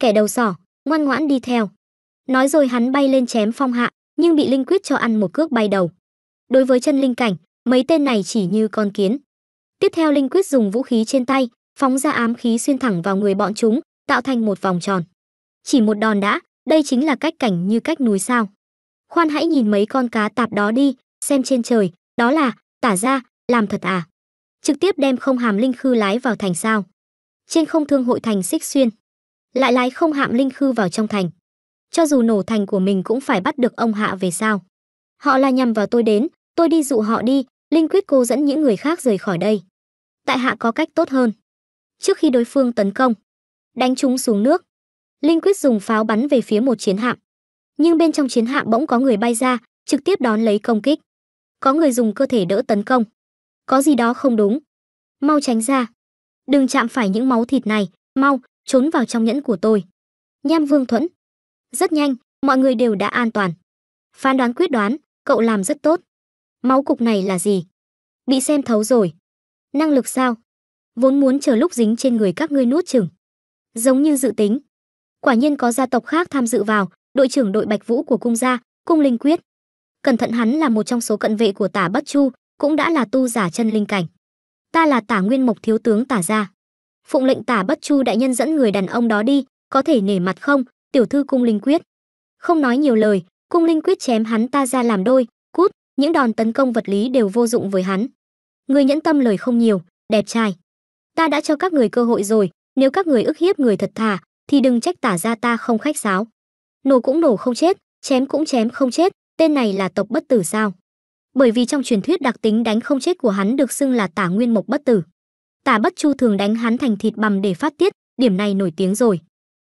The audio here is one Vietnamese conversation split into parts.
kẻ đầu sỏ, ngoan ngoãn đi theo. Nói rồi hắn bay lên chém phong hạ, nhưng bị linh quyết cho ăn một cước bay đầu. Đối với chân linh cảnh, mấy tên này chỉ như con kiến. Tiếp theo linh quyết dùng vũ khí trên tay, phóng ra ám khí xuyên thẳng vào người bọn chúng, tạo thành một vòng tròn. Chỉ một đòn đã, đây chính là cách cảnh như cách núi sao. Khoan hãy nhìn mấy con cá tạp đó đi, xem trên trời, đó là, tả ra, làm thật à. Trực tiếp đem không hàm linh khư lái vào thành sao. Trên không thương hội thành xích xuyên, lại lái không hạm linh khư vào trong thành cho dù nổ thành của mình cũng phải bắt được ông hạ về sao họ là nhằm vào tôi đến tôi đi dụ họ đi linh quyết cô dẫn những người khác rời khỏi đây tại hạ có cách tốt hơn trước khi đối phương tấn công đánh chúng xuống nước linh quyết dùng pháo bắn về phía một chiến hạm nhưng bên trong chiến hạm bỗng có người bay ra trực tiếp đón lấy công kích có người dùng cơ thể đỡ tấn công có gì đó không đúng mau tránh ra đừng chạm phải những máu thịt này mau trốn vào trong nhẫn của tôi nham vương thuẫn rất nhanh mọi người đều đã an toàn phán đoán quyết đoán cậu làm rất tốt máu cục này là gì bị xem thấu rồi năng lực sao vốn muốn chờ lúc dính trên người các ngươi nuốt chửng. giống như dự tính quả nhiên có gia tộc khác tham dự vào đội trưởng đội bạch vũ của cung gia cung linh quyết cẩn thận hắn là một trong số cận vệ của tả bất chu cũng đã là tu giả chân linh cảnh ta là tả nguyên mộc thiếu tướng tả gia phụng lệnh tả bất chu đại nhân dẫn người đàn ông đó đi có thể nể mặt không tiểu thư cung linh quyết không nói nhiều lời cung linh quyết chém hắn ta ra làm đôi cút những đòn tấn công vật lý đều vô dụng với hắn người nhẫn tâm lời không nhiều đẹp trai ta đã cho các người cơ hội rồi nếu các người ức hiếp người thật thà thì đừng trách tả ra ta không khách sáo nổ cũng nổ không chết chém cũng chém không chết tên này là tộc bất tử sao bởi vì trong truyền thuyết đặc tính đánh không chết của hắn được xưng là tả nguyên mộc bất tử Tả Bất Chu thường đánh hắn thành thịt bằm để phát tiết, điểm này nổi tiếng rồi.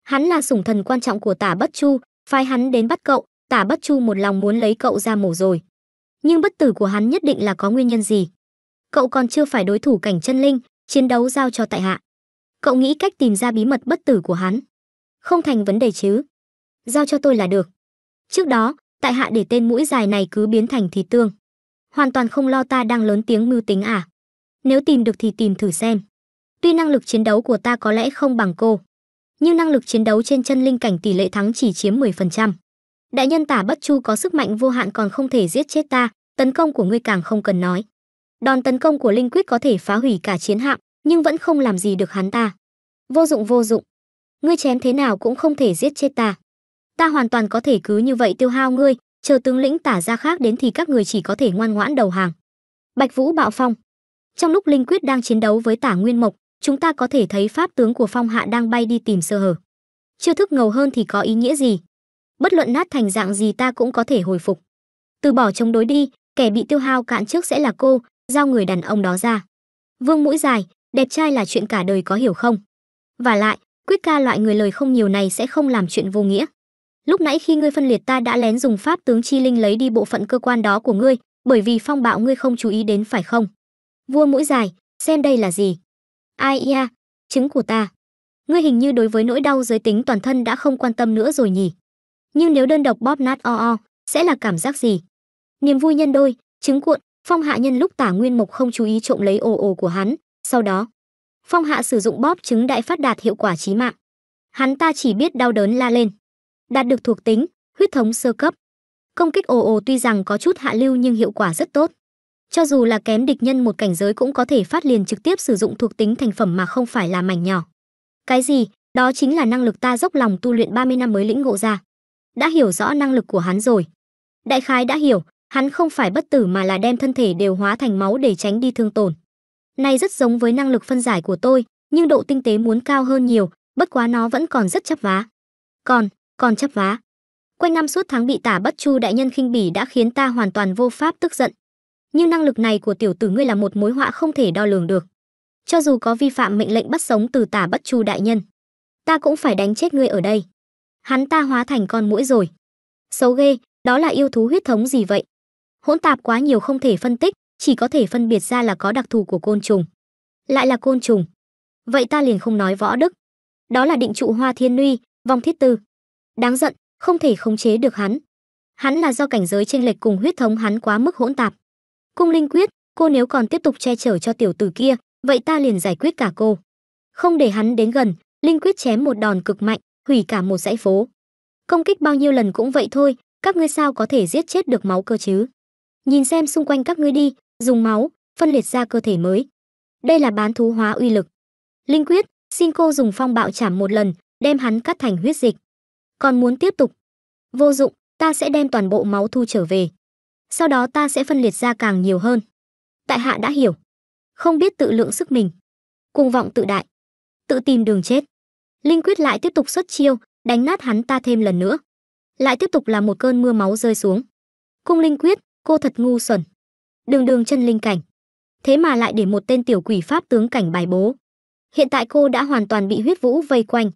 Hắn là sủng thần quan trọng của Tả Bất Chu, phái hắn đến bắt cậu, Tả Bất Chu một lòng muốn lấy cậu ra mổ rồi. Nhưng bất tử của hắn nhất định là có nguyên nhân gì. Cậu còn chưa phải đối thủ cảnh chân linh, chiến đấu giao cho tại hạ. Cậu nghĩ cách tìm ra bí mật bất tử của hắn. Không thành vấn đề chứ. Giao cho tôi là được. Trước đó, tại hạ để tên mũi dài này cứ biến thành thịt tương. Hoàn toàn không lo ta đang lớn tiếng mưu tính à. Nếu tìm được thì tìm thử xem. Tuy năng lực chiến đấu của ta có lẽ không bằng cô, nhưng năng lực chiến đấu trên chân linh cảnh tỷ lệ thắng chỉ chiếm 10%. Đại nhân tả bất chu có sức mạnh vô hạn còn không thể giết chết ta, tấn công của ngươi càng không cần nói. Đòn tấn công của Linh Quyết có thể phá hủy cả chiến hạm, nhưng vẫn không làm gì được hắn ta. Vô dụng vô dụng. Ngươi chém thế nào cũng không thể giết chết ta. Ta hoàn toàn có thể cứ như vậy tiêu hao ngươi, chờ tướng lĩnh tả ra khác đến thì các người chỉ có thể ngoan ngoãn đầu hàng. Bạch Vũ bạo phong, trong lúc Linh Quyết đang chiến đấu với Tả Nguyên Mộc, chúng ta có thể thấy pháp tướng của Phong Hạ đang bay đi tìm sơ hở. chưa thức ngầu hơn thì có ý nghĩa gì? Bất luận nát thành dạng gì ta cũng có thể hồi phục. Từ bỏ chống đối đi, kẻ bị tiêu hao cạn trước sẽ là cô, giao người đàn ông đó ra. Vương mũi dài, đẹp trai là chuyện cả đời có hiểu không? Và lại, quyết ca loại người lời không nhiều này sẽ không làm chuyện vô nghĩa. Lúc nãy khi ngươi phân liệt ta đã lén dùng pháp tướng chi linh lấy đi bộ phận cơ quan đó của ngươi, bởi vì phong bạo ngươi không chú ý đến phải không? Vua mũi dài, xem đây là gì? Ai ia, trứng của ta. Ngươi hình như đối với nỗi đau giới tính toàn thân đã không quan tâm nữa rồi nhỉ? Nhưng nếu đơn độc bóp nát o o, sẽ là cảm giác gì? Niềm vui nhân đôi, trứng cuộn, phong hạ nhân lúc tả nguyên mộc không chú ý trộm lấy ồ ồ của hắn, sau đó. Phong hạ sử dụng bóp trứng đại phát đạt hiệu quả chí mạng. Hắn ta chỉ biết đau đớn la lên. Đạt được thuộc tính, huyết thống sơ cấp. Công kích ồ ồ tuy rằng có chút hạ lưu nhưng hiệu quả rất tốt. Cho dù là kém địch nhân một cảnh giới cũng có thể phát liền trực tiếp sử dụng thuộc tính thành phẩm mà không phải là mảnh nhỏ. Cái gì? Đó chính là năng lực ta dốc lòng tu luyện 30 năm mới lĩnh ngộ ra. Đã hiểu rõ năng lực của hắn rồi. Đại khái đã hiểu, hắn không phải bất tử mà là đem thân thể đều hóa thành máu để tránh đi thương tổn. Này rất giống với năng lực phân giải của tôi, nhưng độ tinh tế muốn cao hơn nhiều, bất quá nó vẫn còn rất chấp vá. Còn, còn chấp vá. Quanh năm suốt tháng bị tả bất chu đại nhân khinh bỉ đã khiến ta hoàn toàn vô pháp tức giận, nhưng năng lực này của tiểu tử ngươi là một mối họa không thể đo lường được cho dù có vi phạm mệnh lệnh bắt sống từ tả bất chu đại nhân ta cũng phải đánh chết ngươi ở đây hắn ta hóa thành con mũi rồi xấu ghê đó là yêu thú huyết thống gì vậy hỗn tạp quá nhiều không thể phân tích chỉ có thể phân biệt ra là có đặc thù của côn trùng lại là côn trùng vậy ta liền không nói võ đức đó là định trụ hoa thiên nuy vong thiết tư đáng giận không thể khống chế được hắn hắn là do cảnh giới chênh lệch cùng huyết thống hắn quá mức hỗn tạp Cung Linh quyết, cô nếu còn tiếp tục che chở cho tiểu tử kia, vậy ta liền giải quyết cả cô. Không để hắn đến gần, Linh quyết chém một đòn cực mạnh, hủy cả một dãy phố. Công kích bao nhiêu lần cũng vậy thôi, các ngươi sao có thể giết chết được máu cơ chứ? Nhìn xem xung quanh các ngươi đi, dùng máu, phân liệt ra cơ thể mới. Đây là bán thú hóa uy lực. Linh quyết, xin cô dùng phong bạo chảm một lần, đem hắn cắt thành huyết dịch. Còn muốn tiếp tục? Vô dụng, ta sẽ đem toàn bộ máu thu trở về sau đó ta sẽ phân liệt ra càng nhiều hơn. Tại hạ đã hiểu. Không biết tự lượng sức mình. Cùng vọng tự đại. Tự tìm đường chết. Linh quyết lại tiếp tục xuất chiêu, đánh nát hắn ta thêm lần nữa. Lại tiếp tục là một cơn mưa máu rơi xuống. Cung linh quyết, cô thật ngu xuẩn. Đường đường chân linh cảnh. Thế mà lại để một tên tiểu quỷ pháp tướng cảnh bài bố. Hiện tại cô đã hoàn toàn bị huyết vũ vây quanh.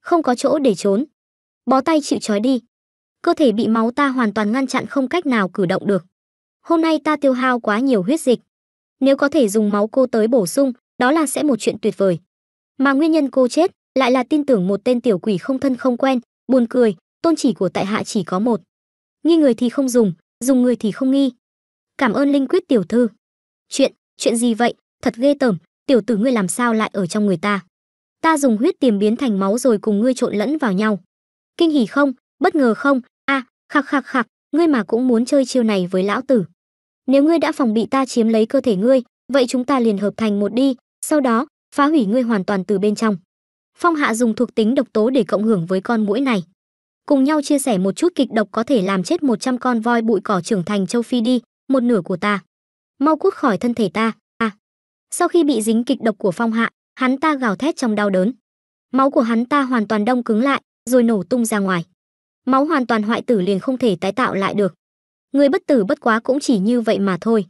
Không có chỗ để trốn. Bó tay chịu trói đi cơ thể bị máu ta hoàn toàn ngăn chặn không cách nào cử động được. Hôm nay ta tiêu hao quá nhiều huyết dịch. Nếu có thể dùng máu cô tới bổ sung, đó là sẽ một chuyện tuyệt vời. Mà nguyên nhân cô chết lại là tin tưởng một tên tiểu quỷ không thân không quen, buồn cười, tôn chỉ của tại hạ chỉ có một. Nghi người thì không dùng, dùng người thì không nghi. Cảm ơn Linh Quyết tiểu thư. Chuyện, chuyện gì vậy, thật ghê tởm, tiểu tử ngươi làm sao lại ở trong người ta? Ta dùng huyết tiềm biến thành máu rồi cùng ngươi trộn lẫn vào nhau. Kinh hỉ không, bất ngờ không a à, khạc khạc khạc ngươi mà cũng muốn chơi chiêu này với lão tử nếu ngươi đã phòng bị ta chiếm lấy cơ thể ngươi vậy chúng ta liền hợp thành một đi sau đó phá hủy ngươi hoàn toàn từ bên trong phong hạ dùng thuộc tính độc tố để cộng hưởng với con mũi này cùng nhau chia sẻ một chút kịch độc có thể làm chết 100 con voi bụi cỏ trưởng thành châu phi đi một nửa của ta mau cút khỏi thân thể ta à sau khi bị dính kịch độc của phong hạ hắn ta gào thét trong đau đớn máu của hắn ta hoàn toàn đông cứng lại rồi nổ tung ra ngoài máu hoàn toàn hoại tử liền không thể tái tạo lại được người bất tử bất quá cũng chỉ như vậy mà thôi